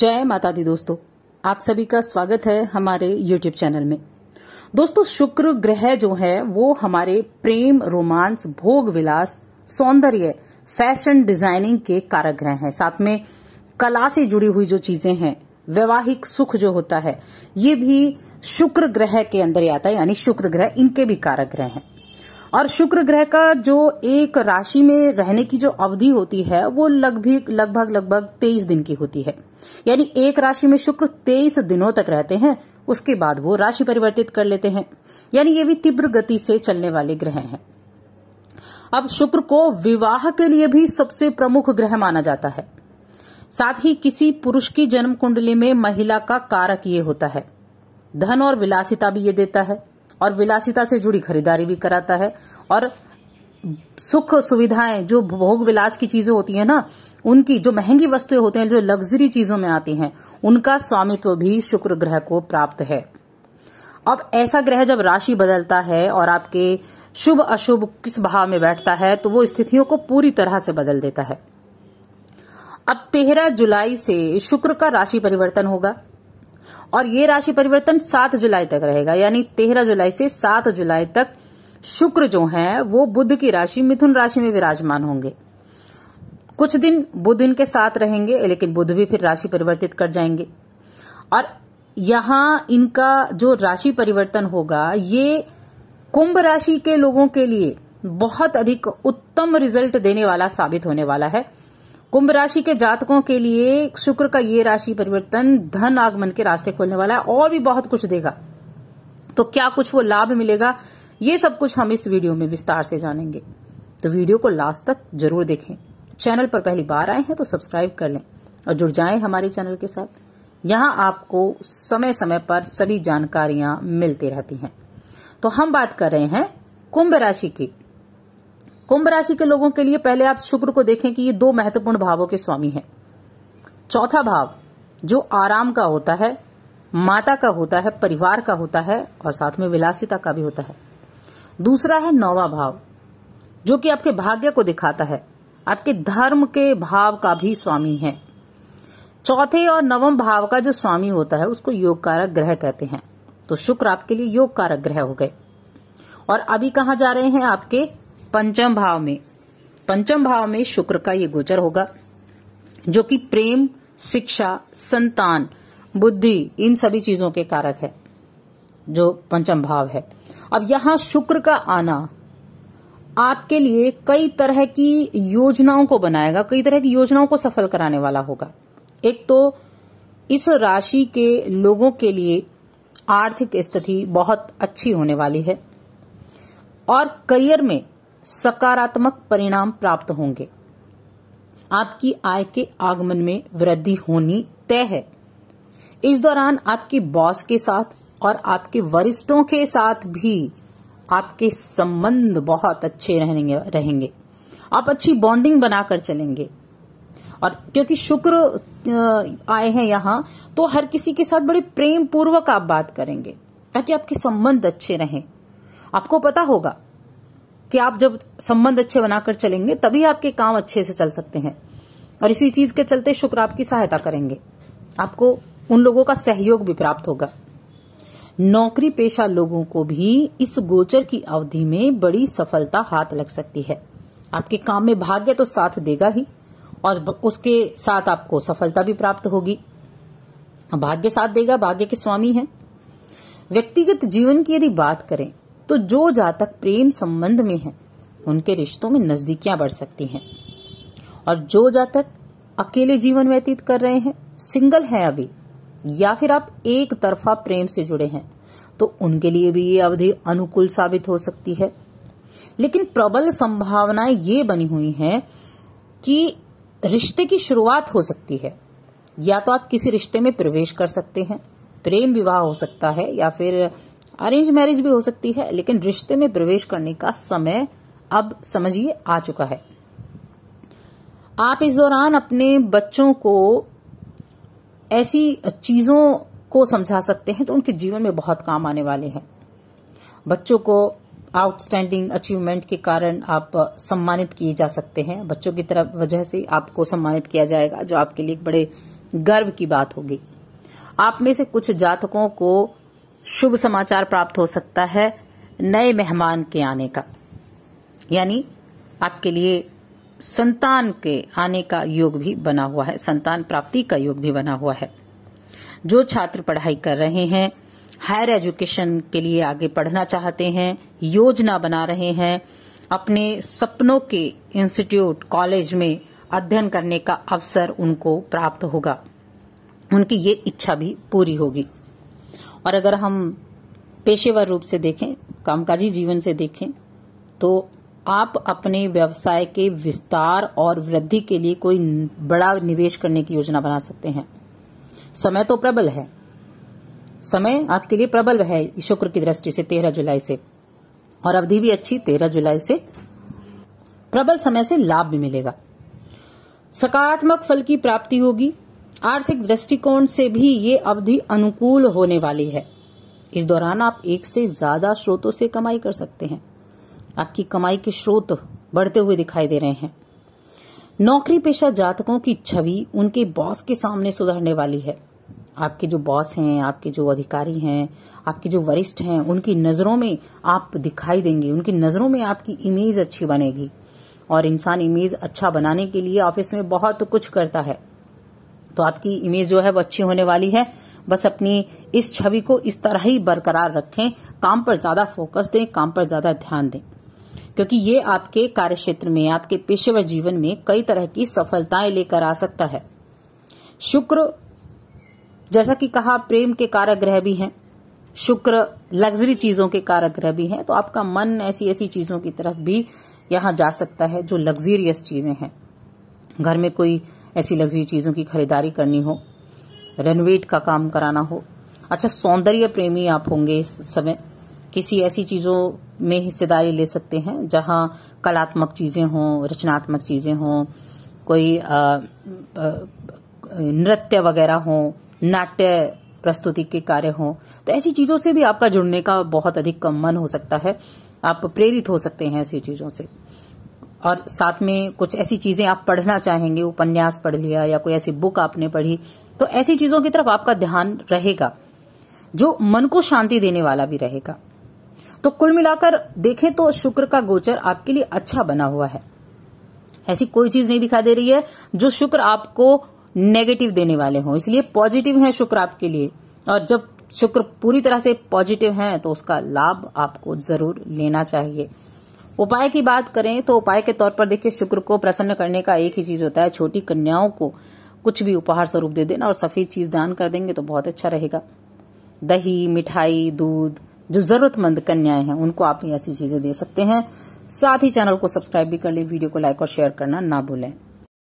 जय माता दी दोस्तों आप सभी का स्वागत है हमारे YouTube चैनल में दोस्तों शुक्र ग्रह जो है वो हमारे प्रेम रोमांस भोग विलास सौंदर्य फैशन डिजाइनिंग के कारक ग्रह हैं साथ में कला से जुड़ी हुई जो चीजें हैं वैवाहिक सुख जो होता है ये भी शुक्र ग्रह के अंदर आता है यानी शुक्र ग्रह इनके भी कारक ग्रह हैं और शुक्र ग्रह का जो एक राशि में रहने की जो अवधि होती है वो लगभग लगभग लगभग तेईस दिन की होती है यानी एक राशि में शुक्र तेईस दिनों तक रहते हैं उसके बाद वो राशि परिवर्तित कर लेते हैं यानी ये भी तीव्र गति से चलने वाले ग्रह हैं अब शुक्र को विवाह के लिए भी सबसे प्रमुख ग्रह माना जाता है साथ ही किसी पुरुष की जन्म कुंडली में महिला का कारक ये होता है धन और विलासिता भी ये देता है और विलासिता से जुड़ी खरीदारी भी कराता है और सुख सुविधाएं जो भोग विलास की चीजें होती है ना उनकी जो महंगी वस्तुएं होते हैं जो लग्जरी चीजों में आती हैं उनका स्वामित्व भी शुक्र ग्रह को प्राप्त है अब ऐसा ग्रह जब राशि बदलता है और आपके शुभ अशुभ किस भाव में बैठता है तो वो स्थितियों को पूरी तरह से बदल देता है अब तेरह जुलाई से शुक्र का राशि परिवर्तन होगा और ये राशि परिवर्तन सात जुलाई तक रहेगा यानी तेरह जुलाई से सात जुलाई तक शुक्र जो है वो बुद्ध की राशि मिथुन राशि में विराजमान होंगे कुछ दिन बुद्ध इनके साथ रहेंगे लेकिन बुद्ध भी फिर राशि परिवर्तित कर जाएंगे और यहां इनका जो राशि परिवर्तन होगा ये कुंभ राशि के लोगों के लिए बहुत अधिक उत्तम रिजल्ट देने वाला साबित होने वाला है कुंभ राशि के जातकों के लिए शुक्र का ये राशि परिवर्तन धन आगमन के रास्ते खोलने वाला है और भी बहुत कुछ देगा तो क्या कुछ वो लाभ मिलेगा ये सब कुछ हम इस वीडियो में विस्तार से जानेंगे तो वीडियो को लास्ट तक जरूर देखें चैनल पर पहली बार आए हैं तो सब्सक्राइब कर लें और जुड़ जाएं हमारे चैनल के साथ यहाँ आपको समय समय पर सभी जानकारियां मिलती रहती हैं तो हम बात कर रहे हैं कुंभ राशि की कुंभ राशि के लोगों के लिए पहले आप शुक्र को देखें कि ये दो महत्वपूर्ण भावों के स्वामी हैं चौथा भाव जो आराम का होता है माता का होता है परिवार का होता है और साथ में विलासिता का भी होता है दूसरा है नौवा भाव जो कि आपके भाग्य को दिखाता है आपके धर्म के भाव का भी स्वामी है चौथे और नवम भाव का जो स्वामी होता है उसको योग कारक ग्रह कहते हैं तो शुक्र आपके लिए योग कारक ग्रह हो गए और अभी कहा जा रहे हैं आपके पंचम भाव में पंचम भाव में शुक्र का ये गोचर होगा जो कि प्रेम शिक्षा संतान बुद्धि इन सभी चीजों के कारक है जो पंचम भाव है अब यहां शुक्र का आना आपके लिए कई तरह की योजनाओं को बनाएगा कई तरह की योजनाओं को सफल कराने वाला होगा एक तो इस राशि के लोगों के लिए आर्थिक स्थिति बहुत अच्छी होने वाली है और करियर में सकारात्मक परिणाम प्राप्त होंगे आपकी आय के आगमन में वृद्धि होनी तय है इस दौरान आपके बॉस के साथ और आपके वरिष्ठों के साथ भी आपके संबंध बहुत अच्छे रहेंगे रहेंगे आप अच्छी बॉन्डिंग बनाकर चलेंगे और क्योंकि शुक्र आए हैं यहाँ तो हर किसी के साथ बड़े प्रेम पूर्वक आप बात करेंगे ताकि आपके संबंध अच्छे रहें आपको पता होगा कि आप जब संबंध अच्छे बनाकर चलेंगे तभी आपके काम अच्छे से चल सकते हैं और इसी चीज के चलते शुक्र आपकी सहायता करेंगे आपको उन लोगों का सहयोग भी प्राप्त होगा नौकरी पेशा लोगों को भी इस गोचर की अवधि में बड़ी सफलता हाथ लग सकती है आपके काम में भाग्य तो साथ देगा ही और उसके साथ आपको सफलता भी प्राप्त होगी भाग्य साथ देगा भाग्य के स्वामी है व्यक्तिगत जीवन की यदि बात करें तो जो जातक प्रेम संबंध में है उनके रिश्तों में नजदीकियां बढ़ सकती हैं और जो जातक अकेले जीवन व्यतीत कर रहे हैं सिंगल है अभी या फिर आप एक तरफा प्रेम से जुड़े हैं तो उनके लिए भी ये अवधि अनुकूल साबित हो सकती है लेकिन प्रबल संभावनाएं ये बनी हुई हैं कि रिश्ते की शुरुआत हो सकती है या तो आप किसी रिश्ते में प्रवेश कर सकते हैं प्रेम विवाह हो सकता है या फिर अरेंज मैरिज भी हो सकती है लेकिन रिश्ते में प्रवेश करने का समय अब समझिए आ चुका है आप इस दौरान अपने बच्चों को ऐसी चीजों को समझा सकते हैं जो उनके जीवन में बहुत काम आने वाले हैं बच्चों को आउटस्टैंडिंग अचीवमेंट के कारण आप सम्मानित किए जा सकते हैं बच्चों की तरफ वजह से आपको सम्मानित किया जाएगा जो आपके लिए एक बड़े गर्व की बात होगी आप में से कुछ जातकों को शुभ समाचार प्राप्त हो सकता है नए मेहमान के आने का यानी आपके लिए संतान के आने का योग भी बना हुआ है संतान प्राप्ति का योग भी बना हुआ है जो छात्र पढ़ाई कर रहे हैं हायर एजुकेशन के लिए आगे पढ़ना चाहते हैं योजना बना रहे हैं अपने सपनों के इंस्टीट्यूट कॉलेज में अध्ययन करने का अवसर उनको प्राप्त होगा उनकी ये इच्छा भी पूरी होगी और अगर हम पेशेवर रूप से देखें कामकाजी जीवन से देखें तो आप अपने व्यवसाय के विस्तार और वृद्धि के लिए कोई बड़ा निवेश करने की योजना बना सकते हैं समय तो प्रबल है समय आपके लिए प्रबल है शुक्र की दृष्टि से तेरह जुलाई से और अवधि भी अच्छी तेरह जुलाई से प्रबल समय से लाभ भी मिलेगा सकारात्मक फल की प्राप्ति होगी आर्थिक दृष्टिकोण से भी ये अवधि अनुकूल होने वाली है इस दौरान आप एक से ज्यादा स्रोतों से कमाई कर सकते हैं आपकी कमाई के स्रोत बढ़ते हुए दिखाई दे रहे हैं नौकरी पेशा जातकों की छवि उनके बॉस के सामने सुधरने वाली है आपके जो बॉस हैं आपके जो अधिकारी हैं आपके जो वरिष्ठ हैं उनकी नजरों में आप दिखाई देंगे उनकी नजरों में आपकी इमेज अच्छी बनेगी और इंसान इमेज अच्छा बनाने के लिए ऑफिस में बहुत कुछ करता है तो आपकी इमेज जो है वो अच्छी होने वाली है बस अपनी इस छवि को इस तरह ही बरकरार रखें काम पर ज्यादा फोकस दें काम पर ज्यादा ध्यान दें क्योंकि ये आपके कार्य क्षेत्र में आपके पेशेवर जीवन में कई तरह की सफलताएं लेकर आ सकता है शुक्र जैसा कि कहा प्रेम के कारक ग्रह भी हैं शुक्र लग्जरी चीजों के कारक ग्रह भी हैं तो आपका मन ऐसी ऐसी चीजों की तरफ भी यहां जा सकता है जो लग्जरियस चीजें हैं घर में कोई ऐसी लग्जरी चीज़ों की खरीदारी करनी हो रेनोवेट का काम कराना हो अच्छा सौंदर्य प्रेमी आप होंगे इस समय किसी ऐसी चीज़ों में हिस्सेदारी ले सकते हैं जहां कलात्मक चीज़ें हों रचनात्मक चीज़ें हों कोई नृत्य वगैरह हो नाट्य प्रस्तुति के कार्य हों तो ऐसी चीज़ों से भी आपका जुड़ने का बहुत अधिक मन हो सकता है आप प्रेरित हो सकते हैं ऐसी चीज़ों से और साथ में कुछ ऐसी चीजें आप पढ़ना चाहेंगे उपन्यास पढ़ लिया या कोई ऐसी बुक आपने पढ़ी तो ऐसी चीजों की तरफ आपका ध्यान रहेगा जो मन को शांति देने वाला भी रहेगा तो कुल मिलाकर देखें तो शुक्र का गोचर आपके लिए अच्छा बना हुआ है ऐसी कोई चीज नहीं दिखा दे रही है जो शुक्र आपको नेगेटिव देने वाले हों इसलिए पॉजिटिव है शुक्र आपके लिए और जब शुक्र पूरी तरह से पॉजिटिव है तो उसका लाभ आपको जरूर लेना चाहिए उपाय की बात करें तो उपाय के तौर पर देखिए शुक्र को प्रसन्न करने का एक ही चीज होता है छोटी कन्याओं को कुछ भी उपहार स्वरूप दे देना और सफेद चीज दान कर देंगे तो बहुत अच्छा रहेगा दही मिठाई दूध जो जरूरतमंद कन्याएं हैं उनको आप ऐसी चीजें दे सकते हैं साथ ही चैनल को सब्सक्राइब भी कर लें वीडियो को लाइक और शेयर करना ना भूलें